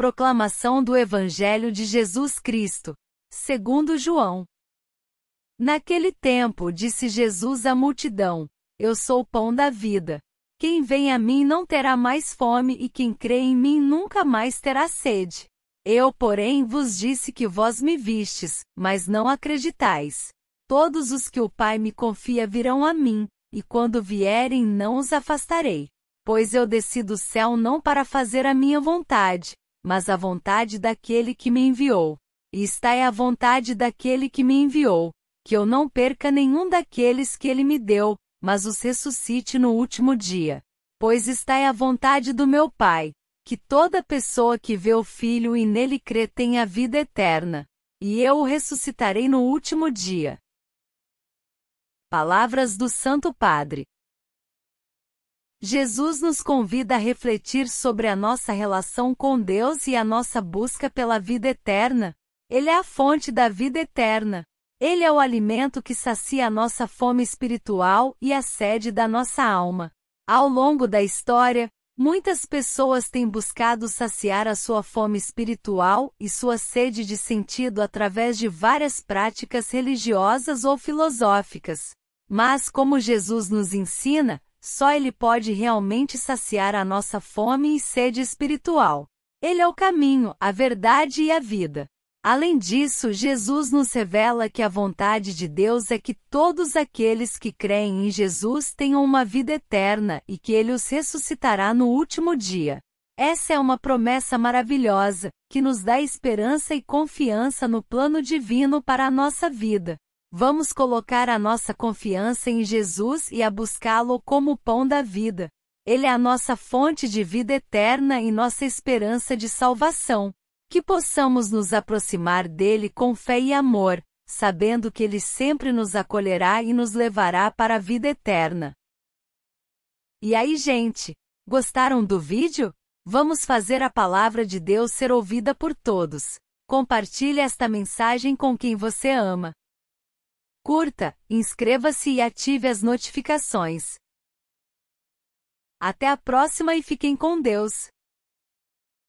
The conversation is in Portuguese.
Proclamação do Evangelho de Jesus Cristo, segundo João. Naquele tempo disse Jesus à multidão: Eu sou o pão da vida. Quem vem a mim não terá mais fome e quem crê em mim nunca mais terá sede. Eu, porém, vos disse que vós me vistes, mas não acreditais. Todos os que o Pai me confia virão a mim, e quando vierem não os afastarei. Pois eu desci do céu não para fazer a minha vontade, mas a vontade daquele que me enviou. E esta é a vontade daquele que me enviou, que eu não perca nenhum daqueles que ele me deu, mas os ressuscite no último dia. Pois esta é a vontade do meu Pai, que toda pessoa que vê o Filho e nele crê tenha vida eterna, e eu o ressuscitarei no último dia. Palavras do Santo Padre. Jesus nos convida a refletir sobre a nossa relação com Deus e a nossa busca pela vida eterna. Ele é a fonte da vida eterna. Ele é o alimento que sacia a nossa fome espiritual e a sede da nossa alma. Ao longo da história, muitas pessoas têm buscado saciar a sua fome espiritual e sua sede de sentido através de várias práticas religiosas ou filosóficas. Mas, como Jesus nos ensina, só Ele pode realmente saciar a nossa fome e sede espiritual. Ele é o caminho, a verdade e a vida. Além disso, Jesus nos revela que a vontade de Deus é que todos aqueles que creem em Jesus tenham uma vida eterna e que ele os ressuscitará no último dia. Essa é uma promessa maravilhosa, que nos dá esperança e confiança no plano divino para a nossa vida. Vamos colocar a nossa confiança em Jesus e a buscá-lo como o pão da vida. Ele é a nossa fonte de vida eterna e nossa esperança de salvação. Que possamos nos aproximar dele com fé e amor, sabendo que ele sempre nos acolherá e nos levará para a vida eterna. E aí, gente? Gostaram do vídeo? Vamos fazer a palavra de Deus ser ouvida por todos. Compartilhe esta mensagem com quem você ama. Curta, inscreva-se e ative as notificações. Até a próxima e fiquem com Deus!